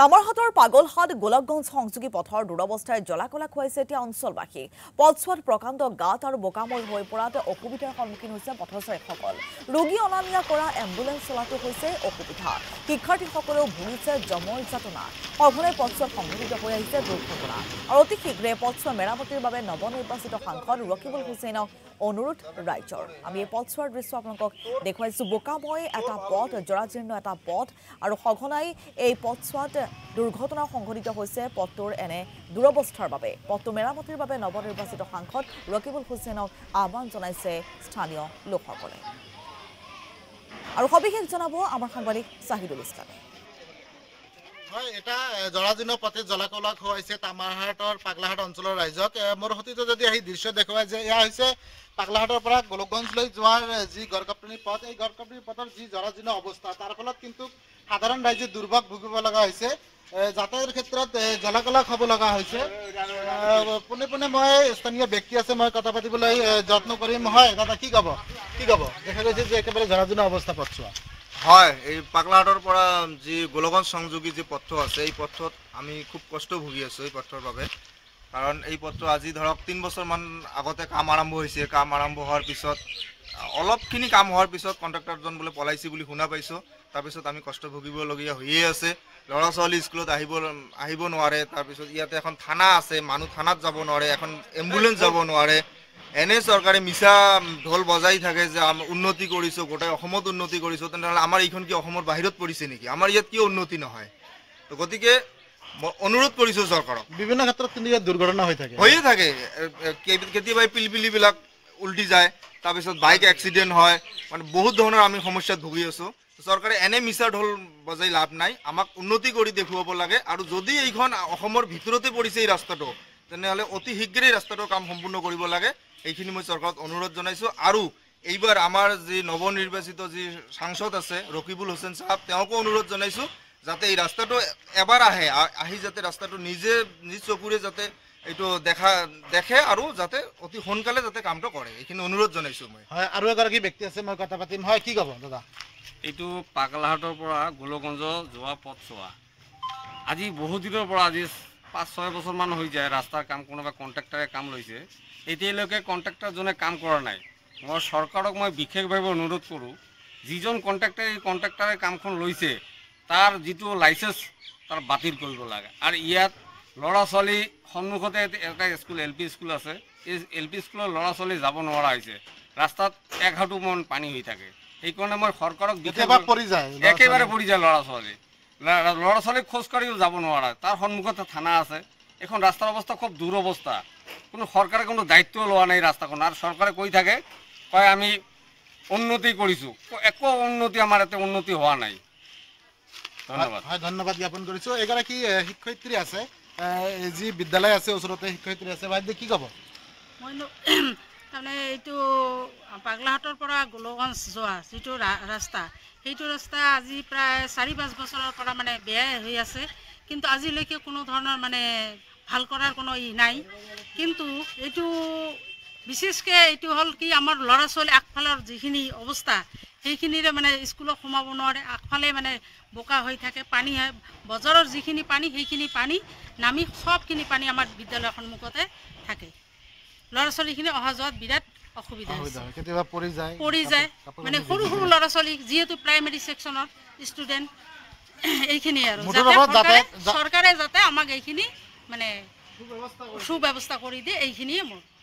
কামৰহাটৰ পাগলহাট গোলকগঞ্জ সংযোগী পথৰ দুৰৱস্থাই জলাকলা খুৱাইছে এতিয়া অঞ্চলবাসী পথছোৱাত প্ৰকাণ্ড গাঁত আৰু বোকাময় হৈ পৰাত অসুবিধাৰ সন্মুখীন হৈছে পথচাৰীসকল ৰোগী অনা নিয়া কৰা এম্বুলেঞ্চ চলাটো হৈছে অসুবিধা শিক্ষাৰ্থীসকলেও ভুগিছে জমৰ যাতনা সঘনে পথছোৱাত সংঘটিত হৈ আহিছে দুৰ্ঘটনা আৰু অতি শীঘ্ৰে পথছোৱা মেৰামতিৰ বাবে নৱনিৰ্বাচিত সাংসদ ৰকিবুল হুছেইনক অনুরোধ রাইজর আমি এই পলসার দৃশ্য আপনার দেখাইছো বোকাময় একটা পথ জরাজীর্ণ একটা পথ আর সঘনাই এই পথসাত দুর্ঘটনা সংঘটিত হয়েছে পথটোর এনে দুরবস্থার বাবে পথ মেরামতির বাবে নবনির্বাচিত সাংসদ রকিবুল হুসেনক আহ্বান জানাইছে স্থানীয় লোকসকলে আর সবিশেষ জানাব আমার সাংবাদিক সাহিদুল ইসলামে হয় এটা জৰাজীৰ্ণ পাতিত জ্বলাকলা খুৱাইছে তামাৰহাটৰ পাগলাহাট অঞ্চলৰ ৰাইজক মোৰ সতীতে যদি আহি দৃশ্য দেখুৱাই যে এয়া হৈছে পাগলাহাটৰ পৰা গোলকগঞ্জলৈ যোৱাৰ পথ এই গড়কাপ্তানী পথৰ যি জৰাজীৰ্ণ অৱস্থা ফলত কিন্তু সাধাৰণ ৰাইজে দুৰ্ভোগ ভুগিব লগা হৈছে যাতায়াতৰ ক্ষেত্ৰত জলাকলা খাব লগা হৈছে পোনে পোনে মই স্থানীয় ব্যক্তি আছে মই কথা পাতিবলৈ যত্ন কৰিম হয় দাদা কি ক'ব কি ক'ব দেখা গৈছে যে একেবাৰে জৰাজীৰ্ণ অৱস্থা পথছোৱা হয় এই পাগলাহাটৰ পৰা যি গোলগঞ্জ সংযোগী যি পথ আছে এই পথত আমি খুব কষ্ট ভুগি আছোঁ এই পথৰ বাবে কাৰণ এই পথটো আজি ধৰক তিনি বছৰমান আগতে কাম আৰম্ভ হৈছে কাম আৰম্ভ হোৱাৰ পিছত অলপখিনি কাম হোৱাৰ পিছত কণ্ট্ৰেক্টৰজন বোলে পলাইছে বুলি শুনা পাইছোঁ তাৰপিছত আমি কষ্ট ভুগিবলগীয়া হৈয়ে আছে ল'ৰা ছোৱালী স্কুলত আহিব আহিব নোৱাৰে তাৰপিছত ইয়াতে এখন থানা আছে মানুহ থানাত যাব নোৱাৰে এখন এম্বুলেঞ্চ যাব নোৱাৰে এনে চৰকাৰে মিছা ঢোল বজাই থাকে যে উন্নতি কৰিছোঁ গোটেই অসমত উন্নতি কৰিছোঁ তেনেহ'লে আমাৰ এইখন কি অসমৰ বাহিৰত পৰিছে নেকি আমাৰ ইয়াত কিয় উন্নতি নহয় তো গতিকে মই অনুৰোধ কৰিছোঁ চৰকাৰক বিভিন্ন ক্ষেত্ৰত তেনেকৈ দুৰ্ঘটনা হৈ থাকে হৈয়ে থাকে কেতিয়াবা এই পিলপিলিবিলাক উল্টি যায় তাৰপিছত বাইক এক্সিডেণ্ট হয় মানে বহুত ধৰণৰ আমি সমস্যাত ভুগি আছোঁ চৰকাৰে এনে মিছা ঢোল বজাই লাভ নাই আমাক উন্নতি কৰি দেখুৱাব লাগে আৰু যদি এইখন অসমৰ ভিতৰতে পৰিছে এই ৰাস্তাটো তেনেহলে অতি শীঘ্ৰেই ৰাস্তাটোৰ কাম সম্পূৰ্ণ কৰিব লাগে এইখিনি মই চৰকাৰক অনুৰোধ জনাইছোঁ আৰু এইবাৰ আমাৰ যি নৱ নিৰ্বাচিত যি সাংসদ আছে ৰকিবুল হুছেইন চাহাব তেওঁকো অনুৰোধ জনাইছোঁ যাতে এই ৰাস্তাটো এবাৰ আহে আহি যাতে ৰাস্তাটো নিজে নিজ চকুৰে যাতে এইটো দেখা দেখে আৰু যাতে অতি সোনকালে যাতে কামটো কৰে এইখিনি অনুৰোধ জনাইছোঁ মই হয় আৰু এগৰাকী ব্যক্তি আছে মই কথা পাতিম হয় কি ক'ব দাদা এইটো পাকলাহাটৰ পৰা গোলগঞ্জ যোৱা পথচোৱা আজি বহুদিনৰ পৰা আজি পাঁচ ছয় বছৰমান হৈ যায় ৰাস্তাৰ কাম কোনোবা কন্ট্ৰাক্টৰে কাম লৈছে এতিয়ালৈকে কন্ট্ৰাক্টৰজনে কাম কৰা নাই মই চৰকাৰক মই বিশেষভাৱে অনুৰোধ কৰোঁ যিজন কন্ট্ৰাক্টৰ এই কন্ট্ৰাক্টৰে কামখন লৈছে তাৰ যিটো লাইচেঞ্চ তাৰ বাতিল কৰিব লাগে আৰু ইয়াত ল'ৰা ছলী সন্মুখতে এটা স্কুল এল পি স্কুল আছে এই এল পি স্কুলৰ ল'ৰা ছোৱালী যাব নোৱাৰা হৈছে ৰাস্তাত এক মন পানী হৈ থাকে সেইকাৰণে মই চৰকাৰক একেবাৰে পৰি যায় ল'ৰা ছোৱালী ল'ৰা ছোৱালীক খোজকাঢ়িও যাব নোৱাৰা তাৰ সন্মুখতে থানা আছে এইখন ৰাস্তাৰ অৱস্থা খুব দুৰৱস্থা কোনো চৰকাৰে কোনো দায়িত্ব লোৱা নাই ৰাস্তাখন আৰু চৰকাৰে কৈ থাকে কয় আমি উন্নতি কৰিছোঁ একো উন্নতি আমাৰ ইয়াতে উন্নতি হোৱা নাই হয় ধন্যবাদ জ্ঞাপন কৰিছোঁ এগৰাকী শিক্ষয়িত্ৰী আছে যি বিদ্যালয় আছে ওচৰতে শিক্ষয়িত্ৰী আছে বাইদেউ কি ক'ব তাৰমানে এইটো পাগলাহাটৰ পৰা গোলগঞ্জ যোৱা যিটো ৰাস্তা সেইটো ৰাস্তা আজি প্ৰায় চাৰি পাঁচ বছৰৰ পৰা মানে বেয়াই হৈ আছে কিন্তু আজিলৈকে কোনো ধৰণৰ মানে ভাল কৰাৰ কোনো ই নাই কিন্তু এইটো বিশেষকৈ এইটো হ'ল কি আমাৰ ল'ৰা ছোৱালী আগফালৰ যিখিনি অৱস্থা সেইখিনিৰে মানে স্কুলত সোমাব নোৱাৰে আগফালে মানে বোকা হৈ থাকে পানী বজাৰৰ যিখিনি পানী সেইখিনি পানী নামি সবখিনি পানী আমাৰ বিদ্যালয়ৰ সন্মুখতে থাকে ল'ৰা ছোৱালীখিনি অহা যোৱাত বিৰাট অসুবিধা পৰি যায় মানে সৰু সৰু ল'ৰা ছোৱালী যিহেতু প্ৰাইমেৰী ছেকশ্যনৰ ষ্টুডেণ্ট এইখিনি আৰু চৰকাৰে যাতে আমাক এইখিনি মানে সু ব্যৱস্থা কৰি দিয়ে এইখিনিয়ে মোৰ